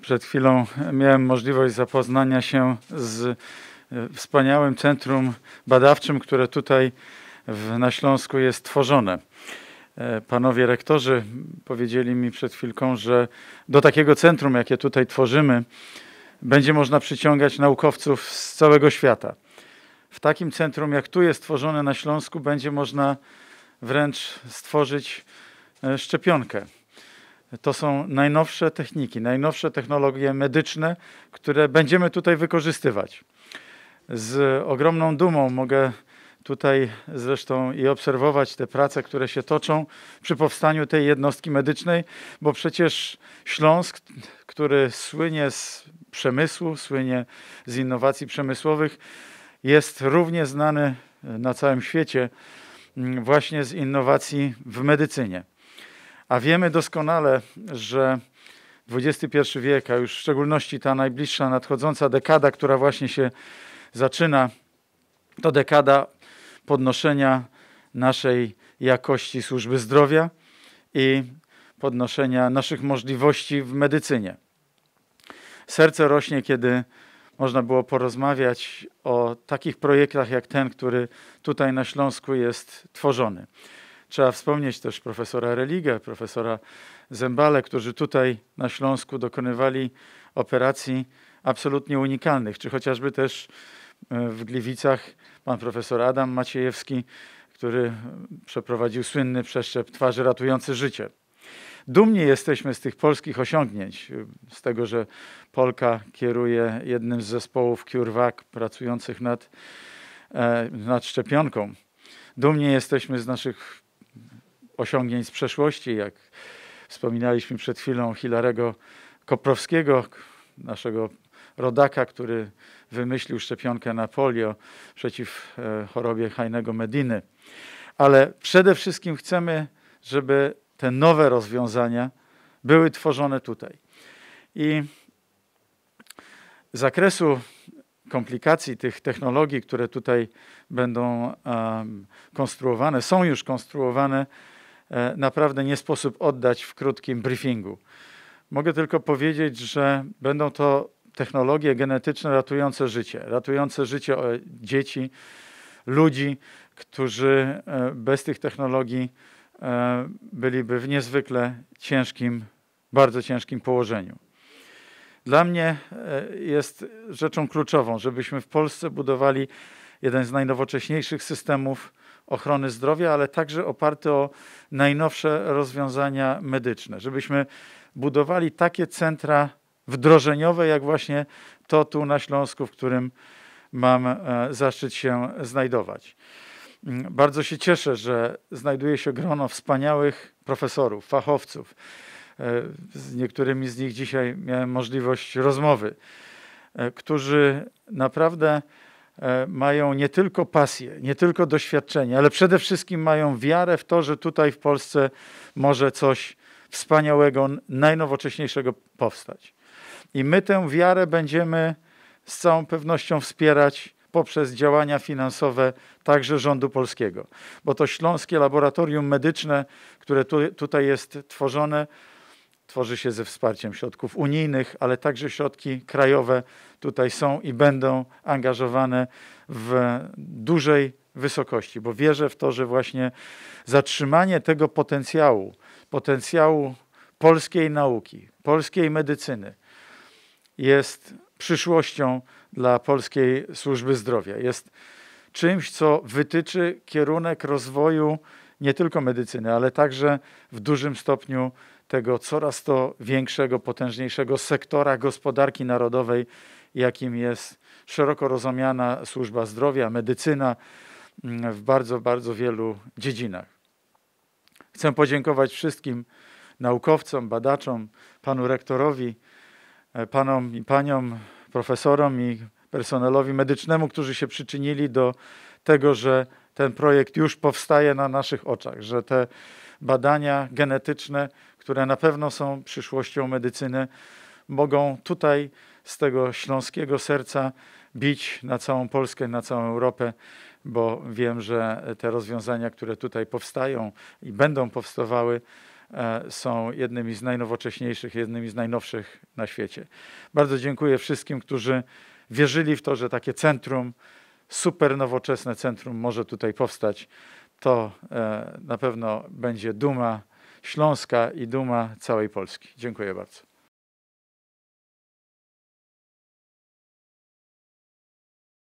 Przed chwilą miałem możliwość zapoznania się z e, wspaniałym centrum badawczym, które tutaj w, na Śląsku jest tworzone. E, panowie rektorzy powiedzieli mi przed chwilką, że do takiego centrum, jakie tutaj tworzymy, będzie można przyciągać naukowców z całego świata. W takim centrum, jak tu jest tworzone na Śląsku, będzie można wręcz stworzyć e, szczepionkę to są najnowsze techniki, najnowsze technologie medyczne, które będziemy tutaj wykorzystywać. Z ogromną dumą mogę tutaj zresztą i obserwować te prace, które się toczą przy powstaniu tej jednostki medycznej, bo przecież Śląsk, który słynie z przemysłu, słynie z innowacji przemysłowych, jest równie znany na całym świecie mm, właśnie z innowacji w medycynie. A wiemy doskonale, że XXI wiek, a już w szczególności ta najbliższa nadchodząca dekada, która właśnie się zaczyna, to dekada podnoszenia naszej jakości służby zdrowia i podnoszenia naszych możliwości w medycynie. Serce rośnie, kiedy można było porozmawiać o takich projektach jak ten, który tutaj na Śląsku jest tworzony. Trzeba wspomnieć też profesora Religę, profesora Zembale, którzy tutaj na Śląsku dokonywali operacji absolutnie unikalnych, czy chociażby też e, w Gliwicach pan profesor Adam Maciejewski, który przeprowadził słynny przeszczep twarzy ratujący życie. Dumni jesteśmy z tych polskich osiągnięć, e, z tego, że Polka kieruje jednym z zespołów CureVac pracujących nad, e, nad szczepionką. Dumni jesteśmy z naszych osiągnięć z przeszłości, jak wspominaliśmy przed chwilą Hilarego Koprowskiego, naszego rodaka, który wymyślił szczepionkę na polio przeciw e, chorobie hajnego Mediny. Ale przede wszystkim chcemy, żeby te nowe rozwiązania były tworzone tutaj. I zakresu komplikacji tych technologii, które tutaj będą um, konstruowane, są już konstruowane, E, naprawdę nie sposób oddać w krótkim briefingu. Mogę tylko powiedzieć, że będą to technologie genetyczne ratujące życie, ratujące życie e, dzieci, ludzi, którzy e, bez tych technologii byliby w niezwykle ciężkim, bardzo ciężkim położeniu. Dla mnie jest rzeczą kluczową, żebyśmy w Polsce budowali jeden z najnowocześniejszych systemów ochrony zdrowia, ale także oparty o najnowsze rozwiązania medyczne, żebyśmy budowali takie centra wdrożeniowe, jak właśnie to tu na Śląsku, w którym mam e, zaszczyt się znajdować. Mm, bardzo się cieszę, że znajduje się grono wspaniałych profesorów, fachowców. E, z niektórymi z nich dzisiaj miałem możliwość rozmowy, e, którzy naprawdę E, mają nie tylko pasję, nie tylko doświadczenie, ale przede wszystkim mają wiarę w to, że tutaj w Polsce może coś wspaniałego, najnowocześniejszego powstać. I my tę wiarę będziemy z całą pewnością wspierać poprzez działania finansowe także rządu polskiego, bo to śląskie laboratorium medyczne, które tu, tutaj jest tworzone, tworzy się ze wsparciem środków unijnych, ale także środki krajowe tutaj są i będą angażowane w dużej wysokości, bo wierzę w to, że właśnie zatrzymanie tego potencjału, potencjału polskiej nauki, polskiej medycyny jest przyszłością dla polskiej służby zdrowia. Jest czymś, co wytyczy kierunek rozwoju nie tylko medycyny, ale także w dużym stopniu tego coraz to większego, potężniejszego sektora gospodarki narodowej, jakim jest szeroko rozumiana służba zdrowia, medycyna mm, w bardzo, bardzo wielu dziedzinach. Chcę podziękować wszystkim naukowcom, badaczom, panu rektorowi, e, panom i paniom profesorom i personelowi medycznemu, którzy się przyczynili do tego, że ten projekt już powstaje na naszych oczach, że te badania genetyczne, które na pewno są przyszłością medycyny, mogą tutaj z tego śląskiego serca bić na całą Polskę, na całą Europę, bo wiem, że te rozwiązania, które tutaj powstają i będą powstawały, e, są jednymi z najnowocześniejszych, jednymi z najnowszych na świecie. Bardzo dziękuję wszystkim, którzy wierzyli w to, że takie centrum super nowoczesne centrum może tutaj powstać. To e, na pewno będzie duma Śląska i duma całej Polski. Dziękuję bardzo.